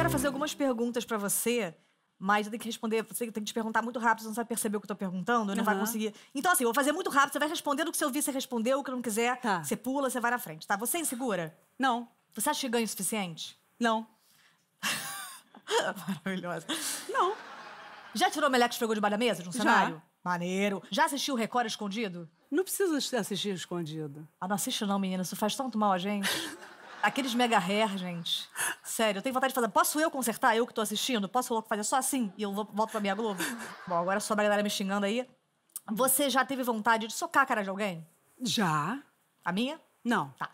quero fazer algumas perguntas para você, mas eu tenho que responder. Você tem que te perguntar muito rápido, você não sabe perceber o que eu tô perguntando, não uhum. vai conseguir. Então, assim, eu vou fazer muito rápido, você vai responder o que você ouvir, você respondeu, o que não quiser, tá. você pula, você vai na frente, tá? Você é insegura? Não. Você acha que ganha o suficiente? Não. Maravilhosa. Não. Já tirou o Meleque esfregou debaixo da mesa de um Já. cenário? Maneiro. Já assistiu o Record escondido? Não precisa assistir escondido. Ah, não assiste não, menina. Isso faz tanto mal a gente. Aqueles mega hair, gente. Sério, eu tenho vontade de fazer. Posso eu consertar? Eu que tô assistindo? Posso fazer só assim e eu volto pra minha Globo? Bom, agora só a galera me xingando aí. Você já teve vontade de socar a cara de alguém? Já. A minha? Não. Tá.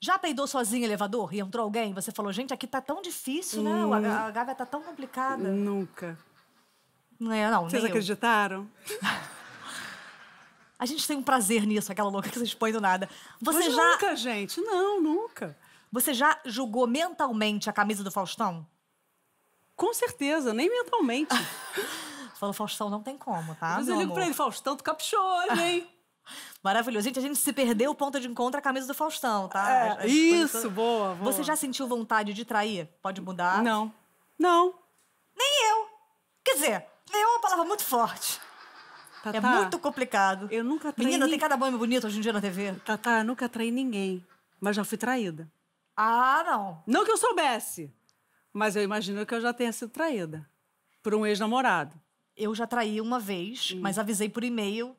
Já peidou sozinha elevador e entrou alguém? Você falou, gente, aqui tá tão difícil, né? A, a gávea tá tão complicada. Nunca. Não é, não. Vocês acreditaram? A gente tem um prazer nisso, aquela louca que vocês põem do nada. Você Mas já. Nunca, gente. Não, nunca. Você já julgou mentalmente a camisa do Faustão? Com certeza, nem mentalmente. Falou, Faustão, não tem como, tá? Mas eu ligo amor? pra ele, Faustão, tu caprichou hein? Maravilhoso. Gente, a gente se perdeu o ponto de encontro a camisa do Faustão, tá? É, isso, boa, boa. Você já sentiu vontade de trair? Pode mudar? Não. Não. Nem eu. Quer dizer, eu é uma palavra muito forte. Tata, é muito complicado. Eu nunca traí. Menina, tem cada homem bonito hoje em dia na TV. Tá eu nunca traí ninguém, mas já fui traída. Ah, não. Não que eu soubesse, mas eu imagino que eu já tenha sido traída por um ex-namorado. Eu já traí uma vez, hum. mas avisei por e-mail.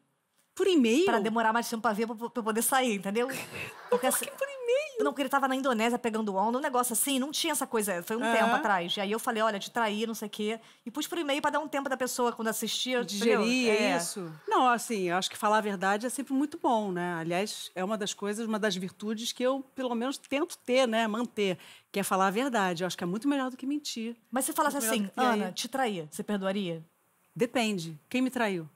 Por e-mail? Pra demorar mais tempo pra ver, pra, pra poder sair, entendeu? Porque, por assim que por e-mail? Não, porque ele tava na Indonésia pegando onda, um negócio assim, não tinha essa coisa, foi um uhum. tempo atrás. E aí eu falei, olha, de trair, não sei o quê. E pus por e-mail pra dar um tempo da pessoa quando assistia. Digerir, é, é. isso. Não, assim, eu acho que falar a verdade é sempre muito bom, né? Aliás, é uma das coisas, uma das virtudes que eu, pelo menos, tento ter, né? Manter. Que é falar a verdade. Eu acho que é muito melhor do que mentir. Mas se falasse assim, Ana, te trair, você perdoaria? Depende. Quem me traiu?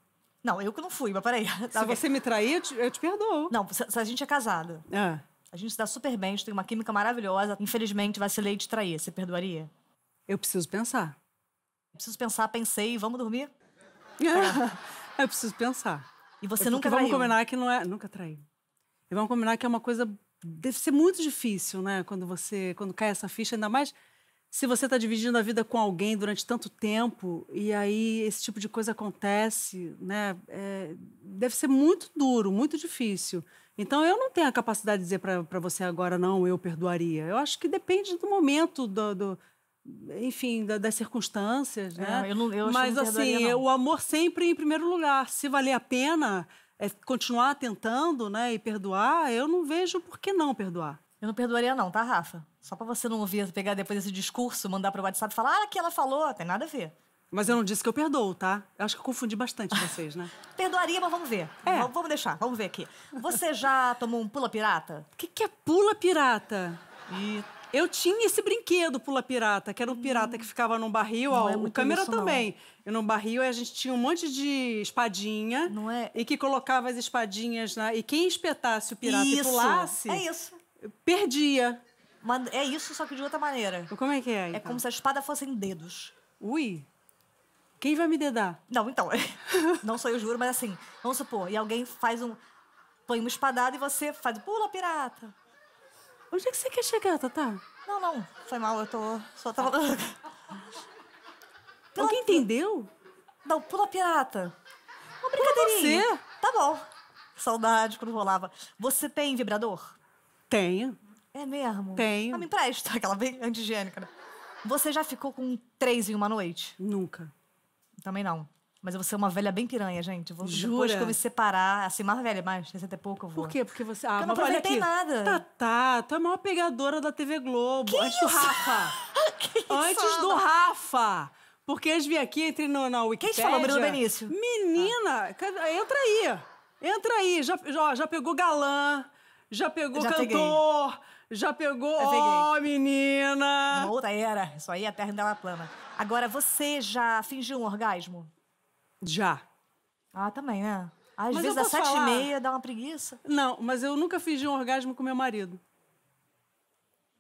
Não, eu que não fui, mas peraí. Se você me trair, eu te, eu te perdoo. Não, se, se, a gente é casada. Ah. É. A gente se dá super bem, a gente tem uma química maravilhosa. Infelizmente, vacilei de trair. Você perdoaria? Eu preciso pensar. Eu preciso pensar, pensei, vamos dormir? É. Eu preciso pensar. E você é eu nunca Vamos combinar que não é. Nunca traí. E vamos combinar que é uma coisa. Deve ser muito difícil, né? Quando você. Quando cai essa ficha, ainda mais se você está dividindo a vida com alguém durante tanto tempo e aí esse tipo de coisa acontece, né? É, deve ser muito duro, muito difícil. Então eu não tenho a capacidade de dizer para você agora não, eu perdoaria. Eu acho que depende do momento do, do enfim, da, das circunstâncias, né? É, eu não, eu Mas assim, não assim, não. o amor sempre em primeiro lugar. Se valer a pena é, continuar tentando, né, e perdoar, eu não vejo por que não perdoar. Eu não perdoaria, não, tá, Rafa? Só pra você não ouvir, pegar depois esse discurso, mandar pro WhatsApp e falar, ah, que ela falou, tem nada a ver. Mas eu não disse que eu perdoo, tá? Eu acho que eu confundi bastante vocês, né? Perdoaria, mas vamos ver. É. V vamos deixar, vamos ver aqui. Você já tomou um pula pirata? O que, que é pula pirata? E... Eu tinha esse brinquedo pula pirata, que era um pirata que ficava num barril, não ó, é o câmera isso, também. Não. E num barril a gente tinha um monte de espadinha. Não é? E que colocava as espadinhas, né? E quem espetasse o pirata isso. e pulasse. É isso perdia. Mas é isso, só que de outra maneira. Como é que é? É então? como se a espada fossem dedos. Ui! Quem vai me dedar? Não, então. É. não sou eu, juro, mas assim, vamos supor, e alguém faz um. põe uma espadada e você faz. pula, pirata! Onde é que você quer chegar, Tatá? Não, não. Foi mal, eu tô. Só tava. Pula... Alguém entendeu? Não, pula pirata. Uma brincadeirinha. Pula você. Tá bom. Saudade quando rolava. Você tem vibrador? Tenho. É mesmo? Tenho. Ah, me empresta, aquela bem antigênica. Né? Você já ficou com três em uma noite? Nunca. Também não. Mas eu vou ser é uma velha bem piranha, gente. Vou, Jura? Depois que eu me separar, assim, mais velha, mais 60 e pouco, eu vou. Por quê? Porque você. Ah, eu não aproveitei aqui. nada. Tá, tá. Tu é a maior pegadora da TV Globo. Que Antes isso? do Rafa. que Antes do Rafa. Porque eles vêm aqui, entre no, na Wikipedia. Quem te falou, Bruno Benício? Menina, ah. entra aí. Entra aí. Já, já, já pegou galã já pegou já cantor, peguei. já pegou, ó, oh, menina. Uma outra era, isso aí é a terra ainda plana. Agora, você já fingiu um orgasmo? Já. Ah, também, né? Às mas vezes às sete falar... e meia dá uma preguiça. Não, mas eu nunca fingi um orgasmo com meu marido.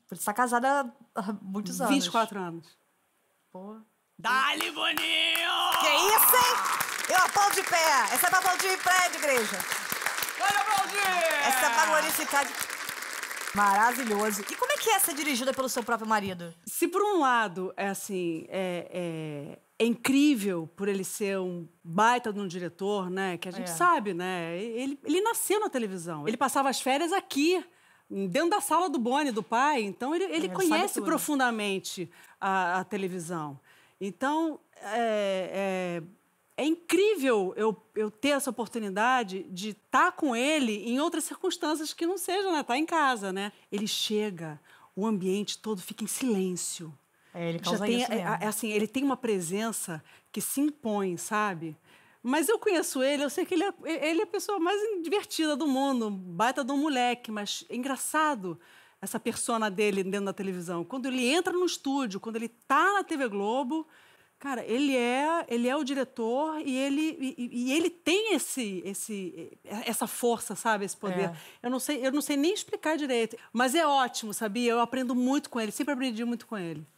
Você tá casada há muitos anos. 24 anos. Pô. Dale, Boninho! Que isso, hein? Eu aplaudo de pé. Essa é pra aplaudir em pé de igreja. Ah. Maravilhoso. E como é que é ser dirigida pelo seu próprio marido? Se por um lado é assim, é, é, é incrível por ele ser um baita de um diretor, né? Que a gente é. sabe, né? Ele, ele nasceu na televisão. Ele passava as férias aqui dentro da sala do Boni, do pai. Então, ele, ele, ele conhece profundamente a, a, televisão. Então, é, é, é incrível eu, eu ter essa oportunidade de estar com ele em outras circunstâncias que não seja, né? Estar tá em casa, né? Ele chega, o ambiente todo fica em silêncio. É, ele causa Já tem, isso mesmo. É, assim, ele tem uma presença que se impõe, sabe? Mas eu conheço ele, eu sei que ele é, ele é a pessoa mais divertida do mundo, baita de um moleque, mas é engraçado essa persona dele dentro da televisão. Quando ele entra no estúdio, quando ele tá na TV Globo, Cara, ele é, ele é o diretor e ele, e, e ele tem esse, esse, essa força, sabe, esse poder. É. Eu não sei, eu não sei nem explicar direito, mas é ótimo, sabia? Eu aprendo muito com ele, sempre aprendi muito com ele.